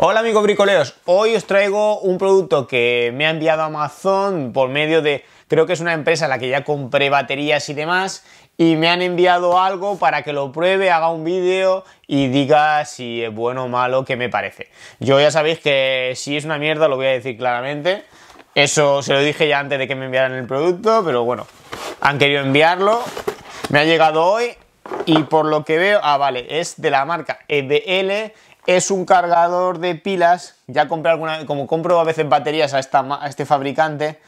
Hola amigos bricoleos, hoy os traigo un producto que me ha enviado Amazon por medio de, creo que es una empresa la que ya compré baterías y demás, y me han enviado algo para que lo pruebe, haga un vídeo y diga si es bueno o malo, qué me parece. Yo ya sabéis que si es una mierda lo voy a decir claramente, eso se lo dije ya antes de que me enviaran el producto, pero bueno, han querido enviarlo, me ha llegado hoy y por lo que veo, ah vale, es de la marca EBL es un cargador de pilas. Ya compré alguna, como compro a veces baterías a, este fabricante,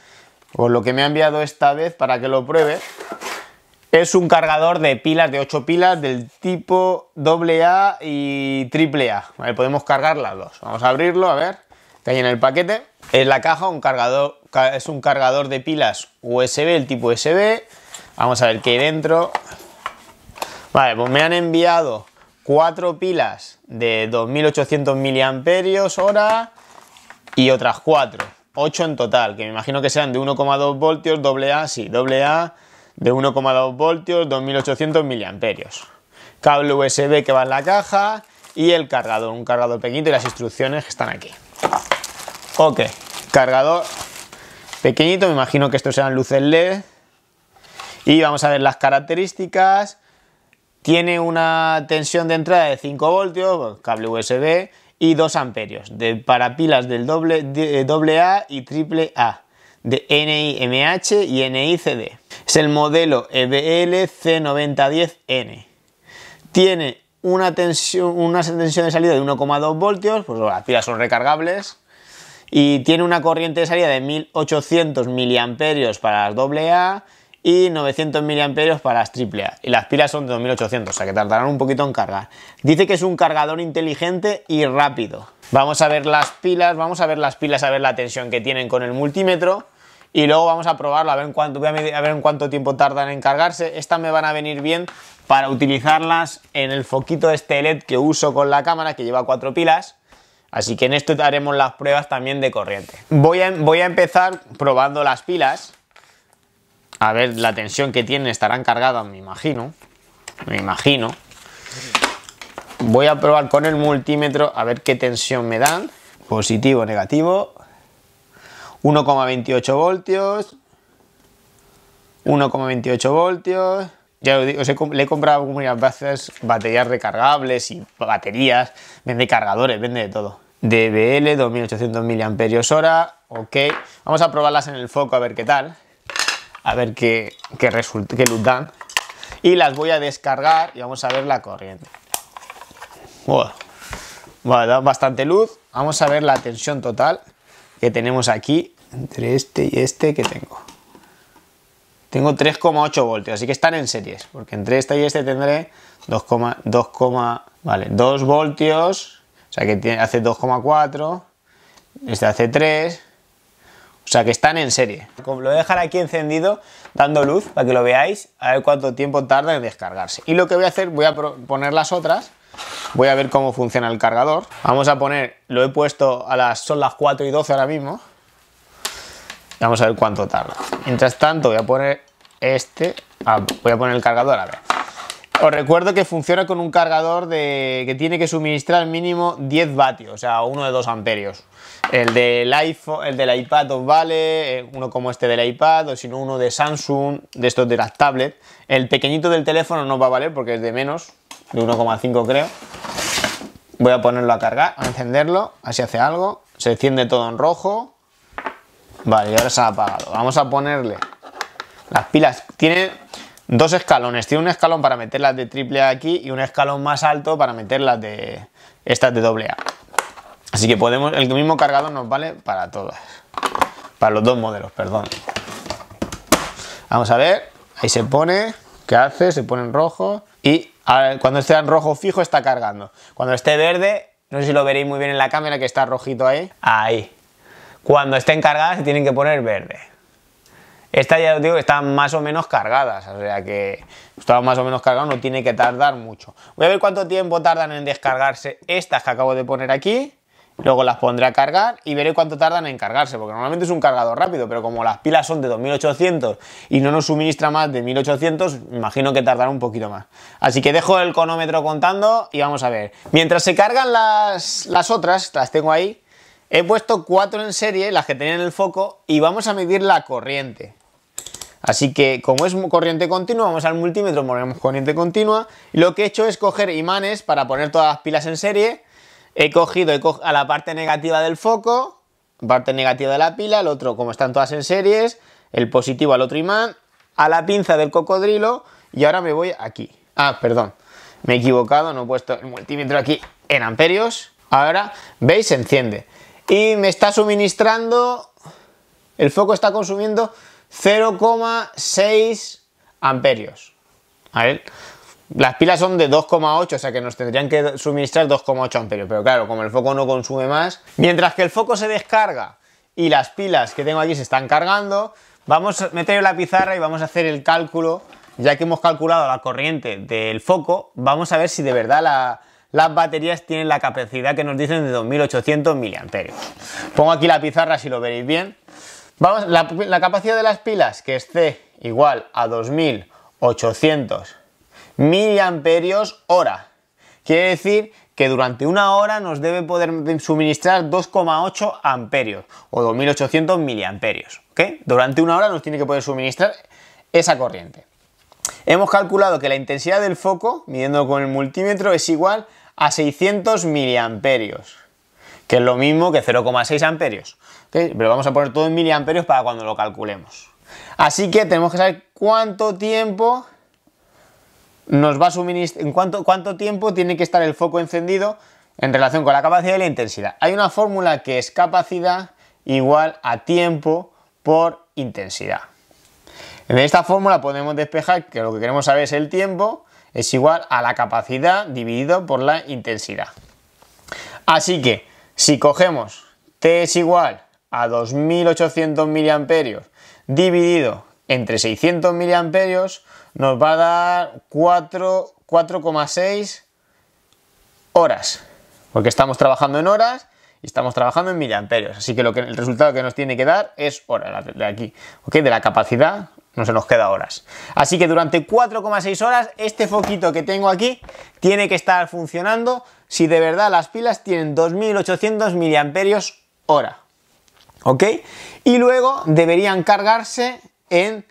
o pues lo que me ha enviado esta vez para que lo pruebe. Es un cargador de pilas, de 8 pilas, del tipo AA y AAA. podemos cargar las dos. Vamos a abrirlo, a ver que hay en el paquete. En la caja, un cargador, es un cargador de pilas USB, el tipo USB. Vamos a ver qué hay dentro. Vale, pues me han enviado cuatro pilas de 2800 mAh y otras cuatro, 8 en total, que me imagino que sean de 1,2 voltios, doble A, sí, doble A, de 1,2 voltios, 2800 mAh. Cable USB que va en la caja y el cargador, un cargador pequeñito y las instrucciones que están aquí. Ok, cargador pequeñito, me imagino que estos sean luces LED. Y vamos a ver las características tiene una tensión de entrada de 5 voltios, cable USB y 2 amperios para pilas del doble, de, eh, doble A y triple A de NIMH y NICD. Es el modelo EBL C9010N. Tiene una tensión, una tensión de salida de 1,2 voltios, pues las pilas son recargables. Y tiene una corriente de salida de 1800 miliamperios para las AA y 900 mAh para las AAA. Y las pilas son de 2800, o sea que tardarán un poquito en cargar. Dice que es un cargador inteligente y rápido. Vamos a ver las pilas, vamos a ver las pilas, a ver la tensión que tienen con el multímetro. Y luego vamos a probarlo, a ver, en cuánto, a, ver en cuánto tiempo tardan en cargarse. Estas me van a venir bien para utilizarlas en el foquito este LED que uso con la cámara, que lleva cuatro pilas. Así que en esto haremos las pruebas también de corriente. Voy voy a empezar probando las pilas a ver la tensión que tiene estarán cargadas, me imagino. Me imagino. Voy a probar con el multímetro a ver qué tensión me dan. Positivo, negativo. 1,28 voltios. 1,28 voltios. Ya os digo, os he, le he comprado muchas veces baterías recargables y baterías. Vende cargadores, vende de todo. DBL 2800 mAh. Ok. Vamos a probarlas en el foco a ver qué tal a ver qué, resulta, luz dan. Y las voy a descargar y vamos a ver la corriente. da bastante luz. Vamos a ver la tensión total que tenemos aquí entre este y este que tengo. Tengo 3,8 voltios, así que están en series, porque entre este y este tendré 2,2 2, vale, 2 voltios, o sea que tiene, hace 2,4, este hace 3, o sea que están en serie. lo voy a dejar aquí encendido, dando luz para que lo veáis, a ver cuánto tiempo tarda en descargarse. Y lo que voy a hacer, voy a poner las otras, voy a ver cómo funciona el cargador. Vamos a poner, lo he puesto a las, son las 4 y 12 ahora mismo. Vamos a ver cuánto tarda. Mientras tanto voy a poner este, ah, voy a poner el cargador a ver. Os recuerdo que funciona con un cargador de, que tiene que suministrar mínimo 10 vatios, o sea, uno de 2 amperios. El del iPhone, el del iPad os vale, eh, uno como este del iPad, o si no uno de Samsung, de estos de las tablets. El pequeñito del teléfono no va a valer porque es de menos, de 1,5 creo. Voy a ponerlo a cargar, a encenderlo, así hace algo. Se enciende todo en rojo. Vale, y ahora se ha apagado. Vamos a ponerle las pilas. Tiene dos escalones. Tiene un escalón para meter las de AAA aquí y un escalón más alto para meter las de estas de doble Así que podemos, el mismo cargador nos vale para todas. Para los dos modelos, perdón. Vamos a ver. Ahí se pone. ¿Qué hace? Se pone en rojo. Y cuando esté en rojo fijo está cargando. Cuando esté verde, no sé si lo veréis muy bien en la cámara que está rojito ahí. Ahí. Cuando estén cargadas se tienen que poner verde. Estas ya os digo que están más o menos cargadas, o sea que están más o menos cargado, no tiene que tardar mucho. Voy a ver cuánto tiempo tardan en descargarse estas que acabo de poner aquí Luego las pondré a cargar y veré cuánto tardan en cargarse, porque normalmente es un cargador rápido, pero como las pilas son de 2800 y no nos suministra más de 1800, imagino que tardará un poquito más. Así que dejo el conómetro contando y vamos a ver. Mientras se cargan las, las otras, las tengo ahí, he puesto cuatro en serie, las que tenía en el foco, y vamos a medir la corriente. Así que como es corriente continua, vamos al multímetro, ponemos corriente continua. Y lo que he hecho es coger imanes para poner todas las pilas en serie He cogido, a la parte negativa del foco, parte negativa de la pila, el otro, como están todas en series, el positivo al otro imán, a la pinza del cocodrilo y ahora me voy aquí. Ah, perdón, me he equivocado, no he puesto el multímetro aquí en amperios. Ahora, ¿veis? Se enciende. Y me está suministrando, el foco está consumiendo 0,6 amperios. A ver, las pilas son de 2,8, o sea que nos tendrían que suministrar 2,8 amperios, pero claro, como el foco no consume más, mientras que el foco se descarga y las pilas que tengo aquí se están cargando, vamos a meter la pizarra y vamos a hacer el cálculo, ya que hemos calculado la corriente del foco, vamos a ver si de verdad las baterías tienen la capacidad que nos dicen de 2800 miliamperios. Pongo aquí la pizarra si lo veréis bien. Vamos, la, capacidad de las pilas, que es C igual a 2800 miliamperios hora. Quiere decir que durante una hora nos debe poder suministrar 2,8 amperios o 2800 miliamperios. ¿ok? Durante una hora nos tiene que poder suministrar esa corriente. Hemos calculado que la intensidad del foco, midiendo con el multímetro, es igual a 600 miliamperios, que es lo mismo que 0,6 amperios. Pero vamos a poner todo en miliamperios para cuando lo calculemos. Así que tenemos que saber cuánto tiempo nos va a suministrar, en cuánto, cuánto tiempo tiene que estar el foco encendido en relación con la capacidad y la intensidad. Hay una fórmula que es capacidad igual a tiempo por intensidad. En esta fórmula podemos despejar que lo que queremos saber es el tiempo, es igual a la capacidad dividido por la intensidad. Así que si cogemos T es igual a 2800 miliamperios dividido entre 600 miliamperios nos va a dar 4,6 horas, porque estamos trabajando en horas y estamos trabajando en miliamperios, así que, lo que el resultado que nos tiene que dar es hora. de aquí, De la capacidad no se nos queda horas. Así que durante 4,6 horas este foquito que tengo aquí tiene que estar funcionando si de verdad las pilas tienen 2800 miliamperios hora. ¿Ok? Y luego deberían cargarse en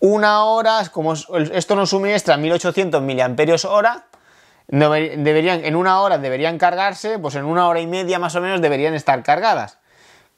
una hora, como esto nos suministra 1800 miliamperios hora, deberían, en una hora deberían cargarse, pues en una hora y media más o menos deberían estar cargadas.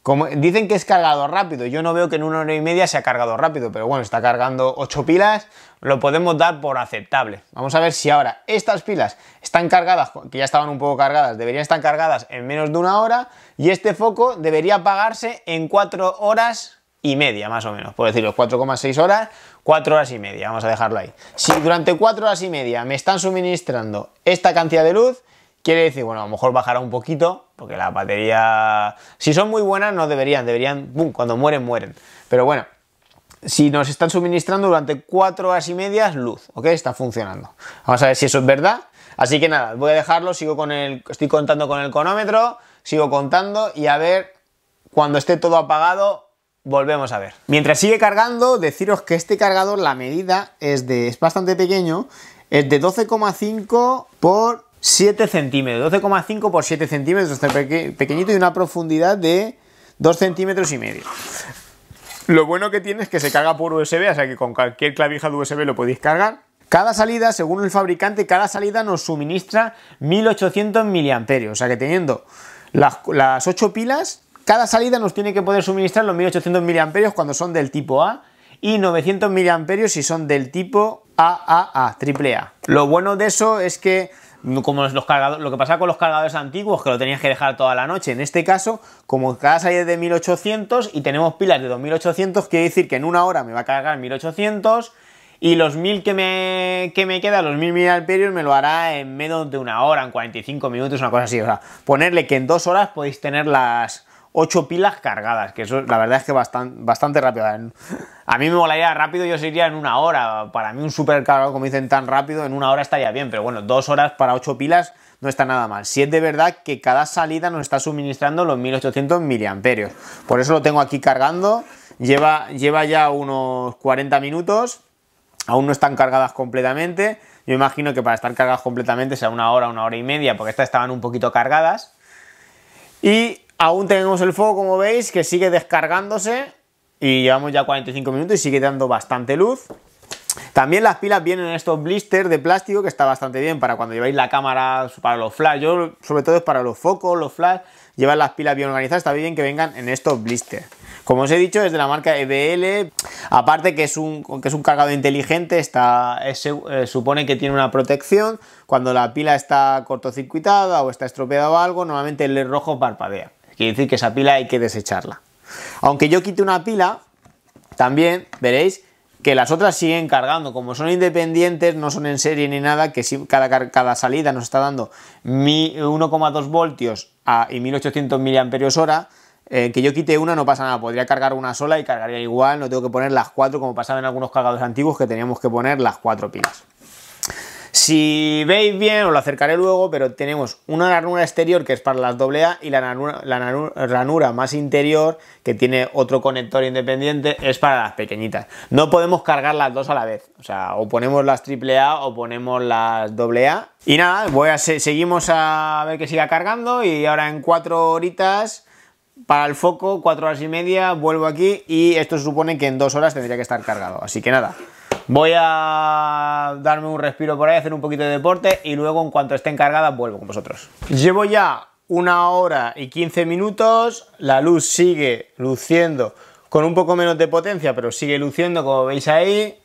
Como, dicen que es cargado rápido, yo no veo que en una hora y media se ha cargado rápido, pero bueno, está cargando 8 pilas, lo podemos dar por aceptable. Vamos a ver si ahora estas pilas están cargadas, que ya estaban un poco cargadas, deberían estar cargadas en menos de una hora, y este foco debería apagarse en 4 horas y media, más o menos, por decirlo, 4,6 horas, 4 horas y media, vamos a dejarlo ahí. Si durante 4 horas y media me están suministrando esta cantidad de luz, quiere decir, bueno, a lo mejor bajará un poquito, porque la batería, si son muy buenas, no deberían, deberían, cuando mueren, mueren. Pero bueno, si nos están suministrando durante 4 horas y media luz, ¿ok? Está funcionando. Vamos a ver si eso es verdad. Así que nada, voy a dejarlo, sigo con el, estoy contando con el cronómetro, sigo contando y a ver cuando esté todo apagado volvemos a ver. Mientras sigue cargando, deciros que este cargador, la medida es de es bastante pequeño, es de 12,5 por 7 centímetros, 12,5 por 7 centímetros, pequeñito y una profundidad de 2 centímetros y medio. Lo bueno que tiene es que se carga por USB, o sea que con cualquier clavija de USB lo podéis cargar. Cada salida, según el fabricante, cada salida nos suministra 1800 miliamperios, o sea que teniendo las, las 8 pilas cada salida nos tiene que poder suministrar los 1800 mAh cuando son del tipo A y 900 mAh si son del tipo AAA, triple Lo bueno de eso es que como los lo que pasaba con los cargadores antiguos, que lo tenías que dejar toda la noche. En este caso, como cada salida es de 1800 y tenemos pilas de 2800, quiere decir que en una hora me va a cargar 1800 y los 1000 que me, me quedan, los 1000 mAh, me lo hará en menos de una hora, en 45 minutos, una cosa así. O sea, ponerle que en dos horas podéis tener las, 8 pilas cargadas, que eso la verdad es que bastante, bastante rápido. A mí me molaría rápido, yo sería en una hora. Para mí un supercargado, como dicen tan rápido, en una hora estaría bien, pero bueno, 2 horas para 8 pilas no está nada mal. Si es de verdad que cada salida nos está suministrando los 1800 miliamperios. Por eso lo tengo aquí cargando. Lleva, lleva ya unos 40 minutos. Aún no están cargadas completamente. Yo imagino que para estar cargadas completamente sea una hora, una hora y media, porque estas estaban un poquito cargadas. Y Aún tenemos el fuego, como veis, que sigue descargándose y llevamos ya 45 minutos y sigue dando bastante luz. También las pilas vienen en estos blisters de plástico que está bastante bien para cuando lleváis la cámara, para los flash, sobre todo es para los focos, los flash, llevar las pilas bien organizadas, está bien que vengan en estos blisters. Como os he dicho, es de la marca EBL, aparte que es un, que es un cargado inteligente, está, eh, supone que tiene una protección, cuando la pila está cortocircuitada o está estropeada o algo, normalmente el rojo parpadea. Quiere decir que esa pila hay que desecharla. Aunque yo quite una pila, también veréis que las otras siguen cargando. Como son independientes, no son en serie ni nada, que cada, cada salida nos está dando 1,2 voltios y 1800 mAh, eh, que yo quite una no pasa nada, podría cargar una sola y cargaría igual, no tengo que poner las cuatro como pasaba en algunos cargadores antiguos que teníamos que poner las cuatro pilas. Si veis bien, os lo acercaré luego, pero tenemos una ranura exterior que es para las AA y la ranura, más interior que tiene otro conector independiente es para las pequeñitas. No podemos cargar las dos a la vez, o sea, o ponemos las AAA o ponemos las AA. Y nada, voy a, seguimos a ver que siga cargando y ahora en cuatro horitas para el foco, cuatro horas y media, vuelvo aquí y esto se supone que en dos horas tendría que estar cargado. Así que nada, Voy a darme un respiro por ahí, hacer un poquito de deporte y luego en cuanto estén cargadas vuelvo con vosotros. Llevo ya una hora y 15 minutos, la luz sigue luciendo con un poco menos de potencia, pero sigue luciendo como veis ahí.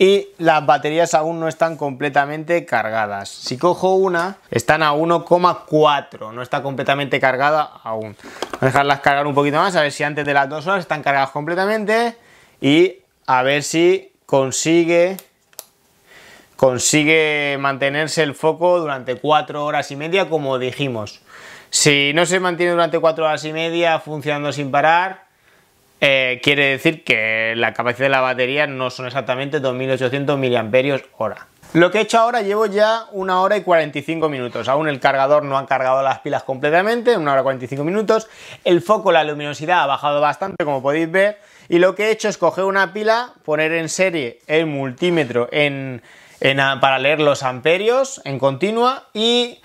Y las baterías aún no están completamente cargadas. Si cojo una, están a 1,4. No está completamente cargada aún. Voy a dejarlas cargar un poquito más, a ver si antes de las dos horas están cargadas completamente. Y a ver si consigue consigue mantenerse el foco durante cuatro horas y media, como dijimos. Si no se mantiene durante cuatro horas y media funcionando sin parar, eh, quiere decir que la capacidad de la batería no son exactamente 2800 mAh. Lo que he hecho ahora llevo ya una hora y 45 minutos, aún el cargador no ha cargado las pilas completamente, una hora y 45 minutos, el foco, la luminosidad ha bajado bastante como podéis ver y lo que he hecho es coger una pila, poner en serie el multímetro para leer los amperios en continua y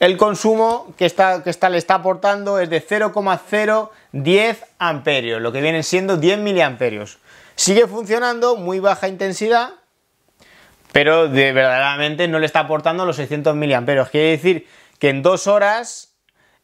el consumo que, está, que le está aportando es de 0,010 amperios, lo que vienen siendo 10 miliamperios. Sigue funcionando, muy baja intensidad, pero de, verdaderamente no le está aportando los 600 miliamperios. Quiere decir que en dos horas,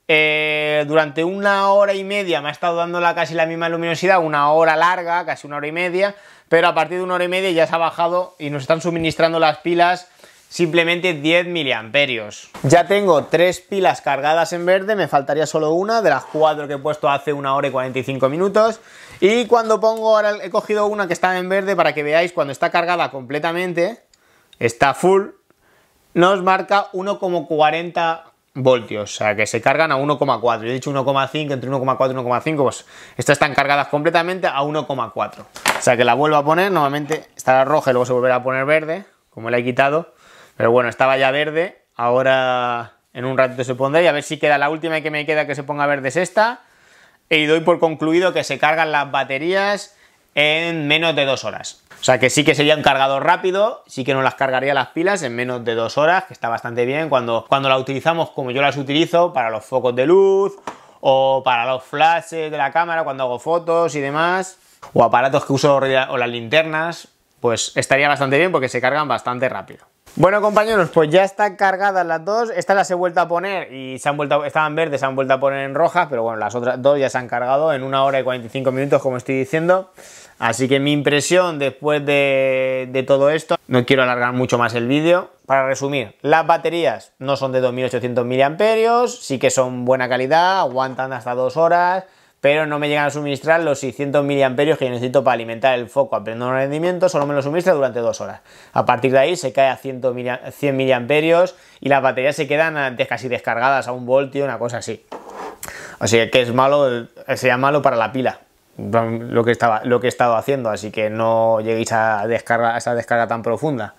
eh, durante una hora y media, me ha estado dando la, casi la misma luminosidad, una hora larga, casi una hora y media, pero a partir de una hora y media ya se ha bajado y nos están suministrando las pilas simplemente 10 miliamperios. Ya tengo tres pilas cargadas en verde, me faltaría solo una de las cuatro que he puesto hace una hora y 45 minutos. Y cuando pongo, ahora he cogido una que está en verde para que veáis cuando está cargada completamente, está full, nos marca 1,40 voltios, o sea que se cargan a 1,4. Yo he dicho 1,5, entre 1,4 y 1,5, pues estas están cargadas completamente a 1,4. O sea que la vuelvo a poner, normalmente estará roja y luego se volverá a poner verde, como la he quitado. Pero bueno, estaba ya verde, ahora en un ratito se pondrá y a ver si queda la última que me queda que se ponga verde es esta. Y doy por concluido que se cargan las baterías en menos de dos horas. O sea que sí que sería un cargador rápido, sí que no las cargaría las pilas en menos de dos horas, que está bastante bien cuando, cuando la utilizamos como yo las utilizo para los focos de luz o para los flashes de la cámara cuando hago fotos y demás, o aparatos que uso o las linternas, pues estaría bastante bien porque se cargan bastante rápido. Bueno, compañeros, pues ya están cargadas las dos. Estas las he vuelto a poner y se han vuelto, estaban verdes, se han vuelto a poner en rojas, pero bueno, las otras dos ya se han cargado en una hora y 45 minutos, como estoy diciendo. Así que mi impresión después de, de todo esto, no quiero alargar mucho más el vídeo. Para resumir, las baterías no son de 2800 mAh, sí que son buena calidad, aguantan hasta dos horas, pero no me llegan a suministrar los 600 miliamperios que necesito para alimentar el foco a un rendimiento, solo me lo suministra durante dos horas. A partir de ahí se cae a 100 miliamperios y las baterías se quedan casi descargadas a un voltio, una cosa así. Así que es malo, sería malo para la pila lo que estaba lo que he estado haciendo así que no lleguéis a descarga esa descarga tan profunda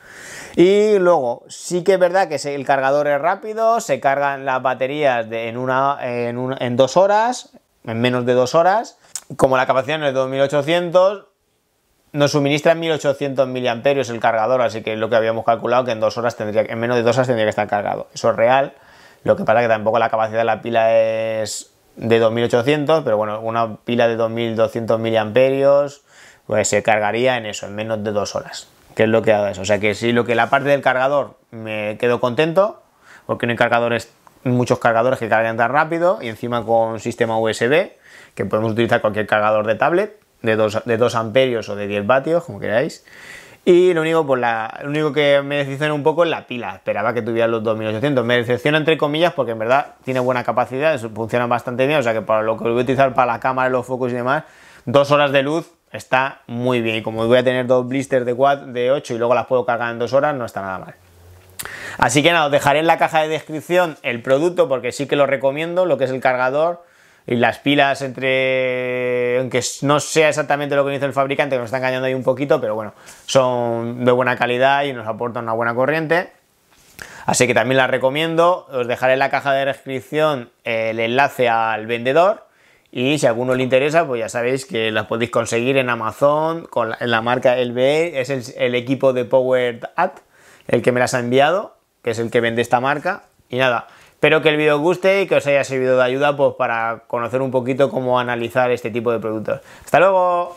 y luego sí que es verdad que el cargador es rápido se cargan las baterías en una en dos horas en menos de dos horas. Como la capacidad no es de 2800, nos suministra 1800 miliamperios el cargador, así que es lo que habíamos calculado que en dos horas tendría, en menos de dos horas tendría que estar cargado. Eso es real. Lo que pasa que tampoco la capacidad de la pila es de 2800, pero bueno, una pila de 2200 miliamperios pues se cargaría en eso, en menos de dos horas. Que es lo que ha dado eso. O sea que sí, lo que la parte del cargador me quedo contento, porque el cargador es, muchos cargadores que cargan tan rápido y encima con sistema USB, que podemos utilizar cualquier cargador de tablet, de 2, de 2 amperios o de 10 vatios, como queráis. Y lo único, pues, único que me decepciona un poco es la pila. Esperaba que tuviera los 2800. Me decepciona entre comillas porque en verdad tiene buena capacidad, funciona bastante bien. O sea que para lo que voy a utilizar para la cámara, los focos y demás, dos horas de luz está muy bien. Y como voy a tener dos blisters de, de 8 y luego las puedo cargar en dos horas, no está nada mal. Así que nada, os dejaré en la caja de descripción el producto porque sí que lo recomiendo, lo que es el cargador y las pilas entre, aunque no sea exactamente lo que dice el fabricante, que nos está engañando ahí un poquito, pero bueno, son de buena calidad y nos aportan una buena corriente. Así que también las recomiendo, os dejaré en la caja de descripción el enlace al vendedor y si a alguno le interesa, pues ya sabéis que las podéis conseguir en Amazon con la, en la marca LBE, es el, equipo de Power App el que me las ha enviado, que es el que vende esta marca. Y nada, espero que el vídeo os guste y que os haya servido de ayuda pues, para conocer un poquito cómo analizar este tipo de productos. ¡Hasta luego!